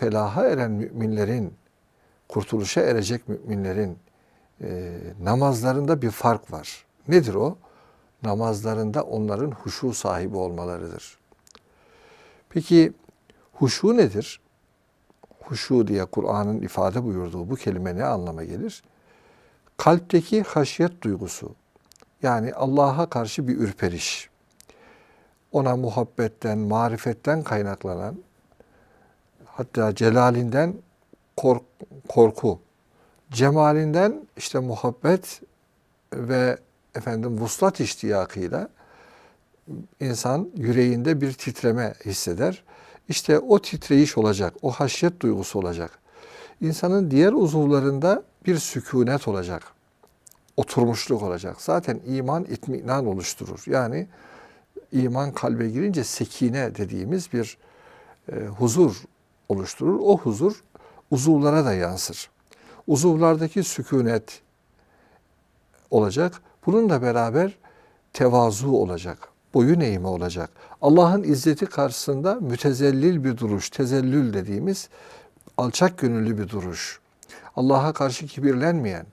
felaha eren müminlerin, kurtuluşa erecek müminlerin e, namazlarında bir fark var. Nedir o? Namazlarında onların huşu sahibi olmalarıdır. Peki huşu nedir? Huşu diye Kur'an'ın ifade buyurduğu bu kelime ne anlama gelir? Kalpteki haşyet duygusu. Yani Allah'a karşı bir ürperiş. Ona muhabbetten, marifetten kaynaklanan hatta celalinden kork, korku, cemalinden işte muhabbet ve efendim vuslat iştiyakıyla insan yüreğinde bir titreme hisseder. İşte o titreyiş olacak, o haşyet duygusu olacak. İnsanın diğer uzuvlarında bir sükunet olacak, oturmuşluk olacak. Zaten iman itminan oluşturur. Yani iman kalbe girince sekine dediğimiz bir e, huzur oluşturur. O huzur uzuvlara da yansır. Uzuvlardaki sükunet olacak. Bununla beraber tevazu olacak. Boyun eğimi olacak. Allah'ın izzeti karşısında mütezellil bir duruş, tezellül dediğimiz alçak gönüllü bir duruş. Allah'a karşı kibirlenmeyen,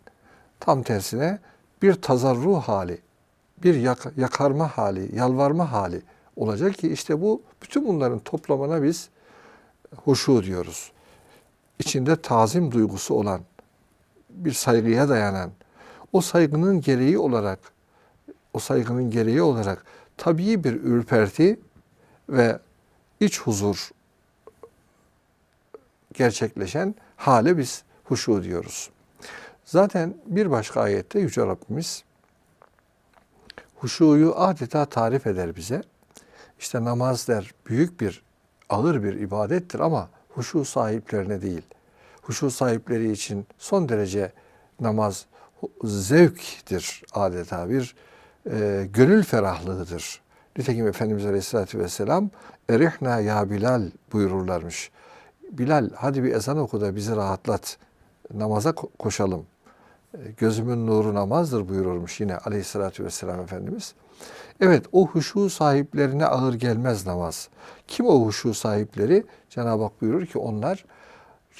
tam tersine bir tazarru hali, bir yak- yakarma hali, yalvarma hali olacak ki işte bu bütün bunların toplamına biz huşu diyoruz. İçinde tazim duygusu olan, bir saygıya dayanan, o saygının gereği olarak, o saygının gereği olarak tabii bir ürperti ve iç huzur gerçekleşen hale biz huşu diyoruz. Zaten bir başka ayette Yüce Rabbimiz huşuyu adeta tarif eder bize. İşte namaz der büyük bir ağır bir ibadettir ama huşu sahiplerine değil. Huşu sahipleri için son derece namaz zevktir adeta bir e, gönül ferahlığıdır. Nitekim Efendimiz Aleyhisselatü Vesselam Erihna ya Bilal buyururlarmış. Bilal hadi bir ezan oku da bizi rahatlat. Namaza koşalım gözümün nuru namazdır buyururmuş yine aleyhissalatü vesselam Efendimiz. Evet o huşu sahiplerine ağır gelmez namaz. Kim o huşu sahipleri? Cenab-ı Hak buyurur ki onlar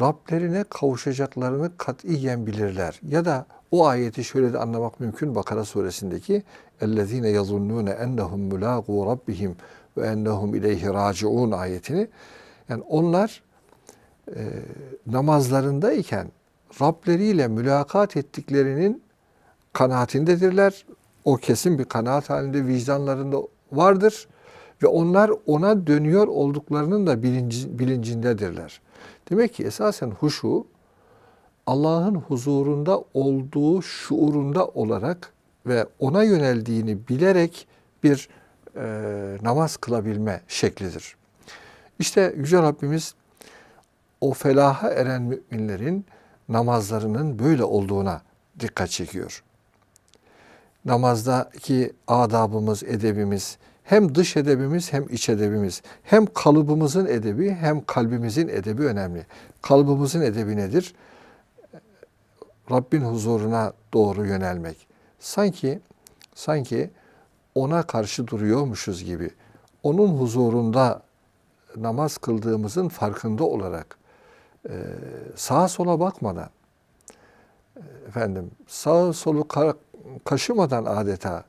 Rablerine kavuşacaklarını katiyen bilirler. Ya da o ayeti şöyle de anlamak mümkün Bakara suresindeki اَلَّذ۪ينَ يَظُنُّونَ اَنَّهُمْ مُلَاقُوا رَبِّهِمْ وَاَنَّهُمْ اِلَيْهِ رَاجِعُونَ ayetini. Yani onlar e, namazlarındayken Rableriyle mülakat ettiklerinin kanaatindedirler. O kesin bir kanaat halinde vicdanlarında vardır ve onlar ona dönüyor olduklarının da bilinci, bilincindedirler. Demek ki esasen huşu Allah'ın huzurunda olduğu şuurunda olarak ve ona yöneldiğini bilerek bir e, namaz kılabilme şeklidir. İşte Yüce Rabbimiz o felaha eren müminlerin namazlarının böyle olduğuna dikkat çekiyor. Namazdaki adabımız, edebimiz, hem dış edebimiz hem iç edebimiz, hem kalıbımızın edebi hem kalbimizin edebi önemli. Kalıbımızın edebi nedir? Rabbin huzuruna doğru yönelmek. Sanki sanki ona karşı duruyormuşuz gibi. Onun huzurunda namaz kıldığımızın farkında olarak sağa sola bakmadan efendim sağ solu kaşımadan adeta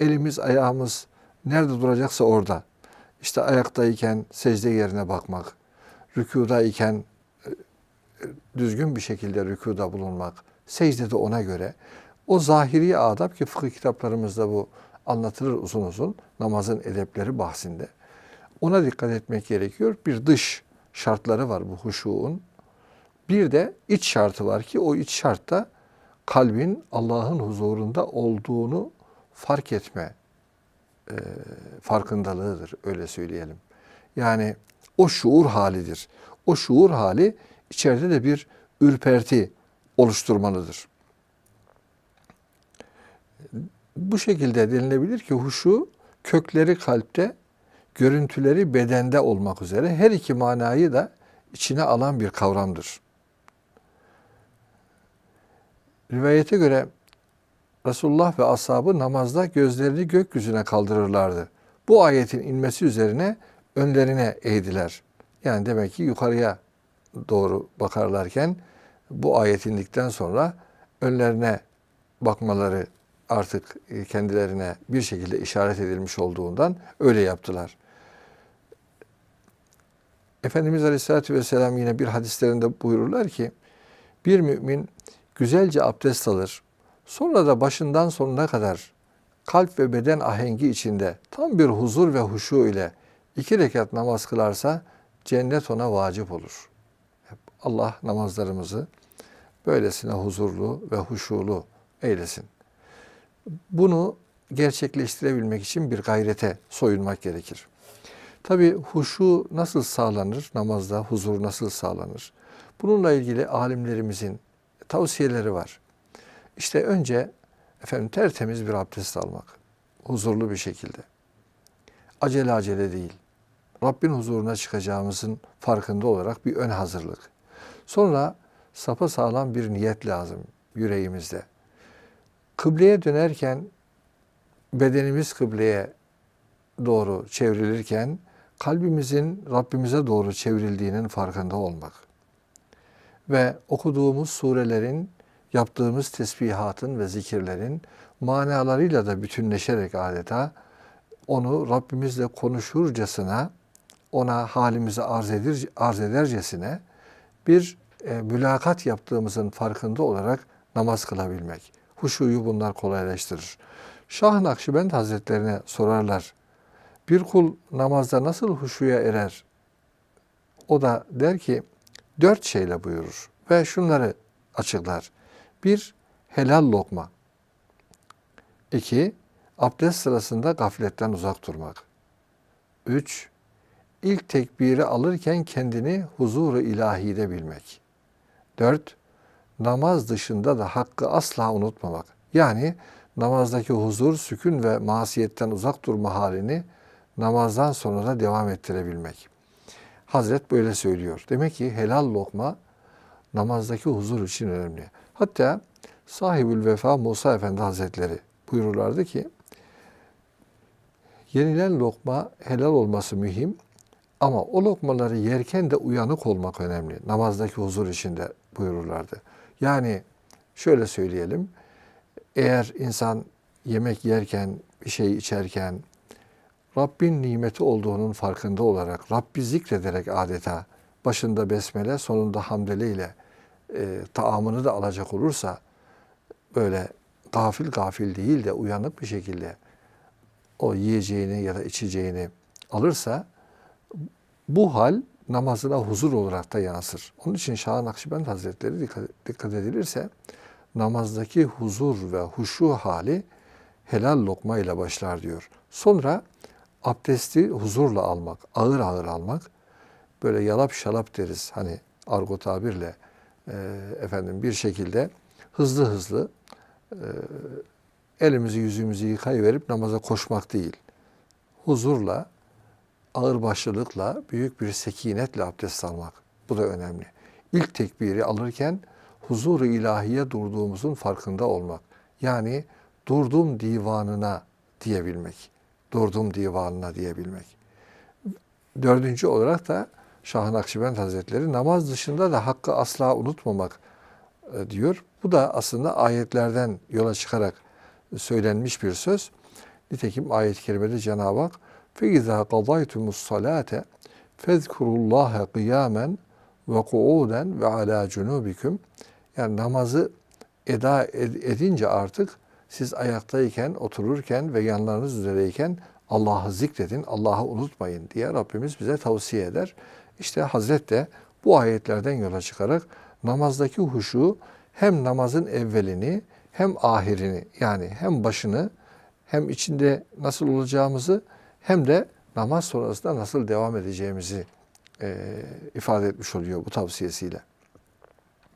elimiz ayağımız nerede duracaksa orada. İşte ayaktayken secde yerine bakmak, rükudayken e, e, düzgün bir şekilde rükuda bulunmak, secdede ona göre. O zahiri adab ki fıkıh kitaplarımızda bu anlatılır uzun uzun namazın edepleri bahsinde. Ona dikkat etmek gerekiyor. Bir dış şartları var bu huşuğun. Bir de iç şartı var ki o iç şartta kalbin Allah'ın huzurunda olduğunu fark etme e, farkındalığıdır öyle söyleyelim. Yani o şuur halidir. O şuur hali içeride de bir ürperti oluşturmalıdır. Bu şekilde denilebilir ki huşu kökleri kalpte, görüntüleri bedende olmak üzere her iki manayı da içine alan bir kavramdır. Rivayete göre Resulullah ve ashabı namazda gözlerini gökyüzüne kaldırırlardı. Bu ayetin inmesi üzerine önlerine eğdiler. Yani demek ki yukarıya doğru bakarlarken bu ayet indikten sonra önlerine bakmaları artık e, kendilerine bir şekilde işaret edilmiş olduğundan öyle yaptılar. Efendimiz Aleyhisselatü Vesselam yine bir hadislerinde buyururlar ki bir mümin güzelce abdest alır. Sonra da başından sonuna kadar kalp ve beden ahengi içinde tam bir huzur ve huşu ile iki rekat namaz kılarsa cennet ona vacip olur. Allah namazlarımızı böylesine huzurlu ve huşulu eylesin. Bunu gerçekleştirebilmek için bir gayrete soyunmak gerekir. Tabi huşu nasıl sağlanır, namazda huzur nasıl sağlanır? Bununla ilgili alimlerimizin tavsiyeleri var. İşte önce efendim tertemiz bir abdest almak. Huzurlu bir şekilde. Acele acele değil. Rabbin huzuruna çıkacağımızın farkında olarak bir ön hazırlık. Sonra sapa sağlam bir niyet lazım yüreğimizde. Kıbleye dönerken bedenimiz kıbleye doğru çevrilirken kalbimizin Rabbimize doğru çevrildiğinin farkında olmak ve okuduğumuz surelerin, yaptığımız tesbihatın ve zikirlerin manalarıyla da bütünleşerek adeta onu Rabbimizle konuşurcasına, ona halimizi arz, edir, arz edercesine bir e, mülakat yaptığımızın farkında olarak namaz kılabilmek. Huşuyu bunlar kolaylaştırır. Şah Nakşibend Hazretlerine sorarlar. Bir kul namazda nasıl huşuya erer? O da der ki dört şeyle buyurur ve şunları açıklar. Bir, helal lokma. İki, abdest sırasında gafletten uzak durmak. Üç, ilk tekbiri alırken kendini huzuru ilahide bilmek. Dört, namaz dışında da hakkı asla unutmamak. Yani namazdaki huzur, sükün ve masiyetten uzak durma halini namazdan sonra da devam ettirebilmek. Hazret böyle söylüyor. Demek ki helal lokma namazdaki huzur için önemli. Hatta sahibül vefa Musa Efendi Hazretleri buyururlardı ki yenilen lokma helal olması mühim ama o lokmaları yerken de uyanık olmak önemli. Namazdaki huzur içinde buyururlardı. Yani şöyle söyleyelim. Eğer insan yemek yerken, bir şey içerken, Rabbin nimeti olduğunun farkında olarak, Rabbi zikrederek adeta başında besmele, sonunda hamdele ile e, taamını da alacak olursa böyle gafil gafil değil de uyanık bir şekilde o yiyeceğini ya da içeceğini alırsa bu hal namazına huzur olarak da yansır. Onun için Şah Nakşibend Hazretleri dikkat edilirse namazdaki huzur ve huşu hali helal lokma ile başlar diyor. Sonra abdesti huzurla almak, ağır ağır almak, böyle yalap şalap deriz hani argo tabirle e, efendim bir şekilde hızlı hızlı e, elimizi yüzümüzü yıkayıverip namaza koşmak değil. Huzurla, ağır başlılıkla, büyük bir sekinetle abdest almak. Bu da önemli. İlk tekbiri alırken huzur-u ilahiye durduğumuzun farkında olmak. Yani durdum divanına diyebilmek durdum divanına diyebilmek. Dördüncü olarak da Şah Nakşibend Hazretleri namaz dışında da hakkı asla unutmamak e, diyor. Bu da aslında ayetlerden yola çıkarak söylenmiş bir söz. Nitekim ayet-i kerimede Cenab-ı Hak فَاِذَا قَضَيْتُمُ الصَّلَاةَ فَذْكُرُوا اللّٰهَ قِيَامًا وَقُعُودًا وَعَلَى جُنُوبِكُمْ Yani namazı eda edince artık siz ayaktayken, otururken ve yanlarınız üzereyken Allah'ı zikredin, Allah'ı unutmayın diye Rabbimiz bize tavsiye eder. İşte Hazret de bu ayetlerden yola çıkarak namazdaki huşu hem namazın evvelini hem ahirini yani hem başını hem içinde nasıl olacağımızı hem de namaz sonrasında nasıl devam edeceğimizi e, ifade etmiş oluyor bu tavsiyesiyle.